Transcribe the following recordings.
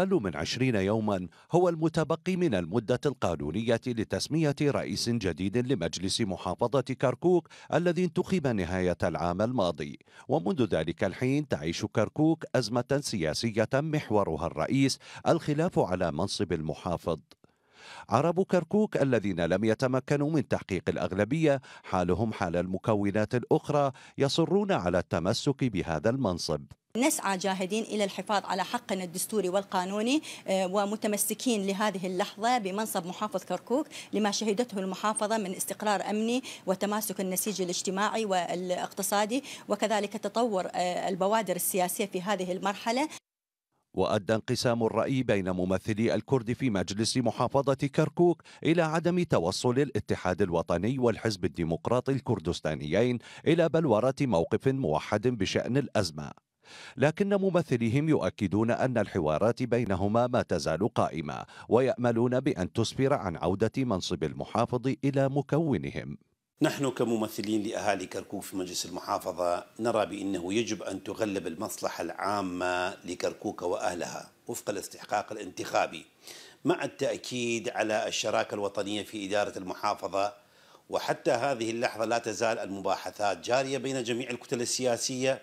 أقل من عشرين يوما هو المتبقي من المدة القانونية لتسمية رئيس جديد لمجلس محافظة كركوك الذي انتخب نهاية العام الماضي ومنذ ذلك الحين تعيش كركوك أزمة سياسية محورها الرئيس الخلاف على منصب المحافظ عرب كركوك الذين لم يتمكنوا من تحقيق الأغلبية حالهم حال المكونات الأخرى يصرون على التمسك بهذا المنصب نسعى جاهدين الى الحفاظ على حقنا الدستوري والقانوني آه، ومتمسكين لهذه اللحظه بمنصب محافظ كركوك لما شهدته المحافظه من استقرار امني وتماسك النسيج الاجتماعي والاقتصادي وكذلك تطور آه، البوادر السياسيه في هذه المرحله وأدى انقسام الرأي بين ممثلي الكرد في مجلس محافظة كركوك إلى عدم توصل الاتحاد الوطني والحزب الديمقراطي الكردستانيين إلى بلورة موقف موحد بشأن الأزمة لكن ممثليهم يؤكدون أن الحوارات بينهما ما تزال قائمة ويأملون بأن تسفر عن عودة منصب المحافظ إلى مكونهم نحن كممثلين لأهالي كركوك في مجلس المحافظة نرى بأنه يجب أن تغلب المصلحة العامة لكركوك وأهلها وفق الاستحقاق الانتخابي مع التأكيد على الشراكة الوطنية في إدارة المحافظة وحتى هذه اللحظة لا تزال المباحثات جارية بين جميع الكتل السياسية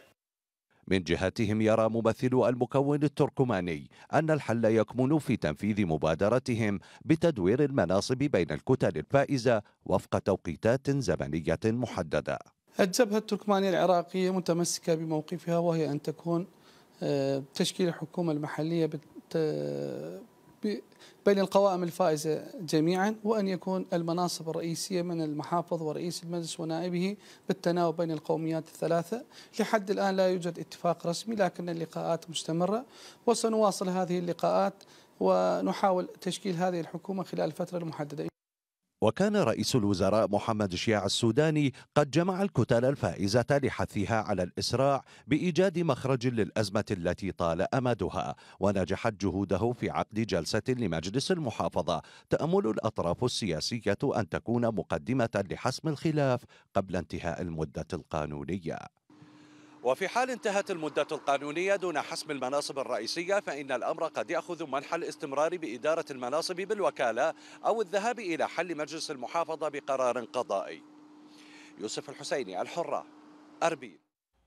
من جهتهم يرى ممثل المكون التركماني أن الحل يكمن في تنفيذ مبادرتهم بتدوير المناصب بين الكتل الفائزة وفق توقيتات زمنية محددة الجبهة التركمانية العراقية متمسكة بموقفها وهي أن تكون آه، تشكيل الحكومة المحلية بين القوائم الفائزة جميعا وأن يكون المناصب الرئيسية من المحافظ ورئيس المجلس ونائبه بالتناوب بين القوميات الثلاثة لحد الآن لا يوجد اتفاق رسمي لكن اللقاءات مستمرة وسنواصل هذه اللقاءات ونحاول تشكيل هذه الحكومة خلال الفترة المحددة وكان رئيس الوزراء محمد شياع السوداني قد جمع الكتل الفائزة لحثها على الإسراع بإيجاد مخرج للأزمة التي طال أمدها ونجحت جهوده في عقد جلسة لمجلس المحافظة تأمل الأطراف السياسية أن تكون مقدمة لحسم الخلاف قبل انتهاء المدة القانونية وفي حال انتهت المدة القانونية دون حسم المناصب الرئيسية فإن الأمر قد يأخذ منحى الاستمرار بإدارة المناصب بالوكالة أو الذهاب إلى حل مجلس المحافظة بقرار قضائي يوسف الحسيني الحرة أربيل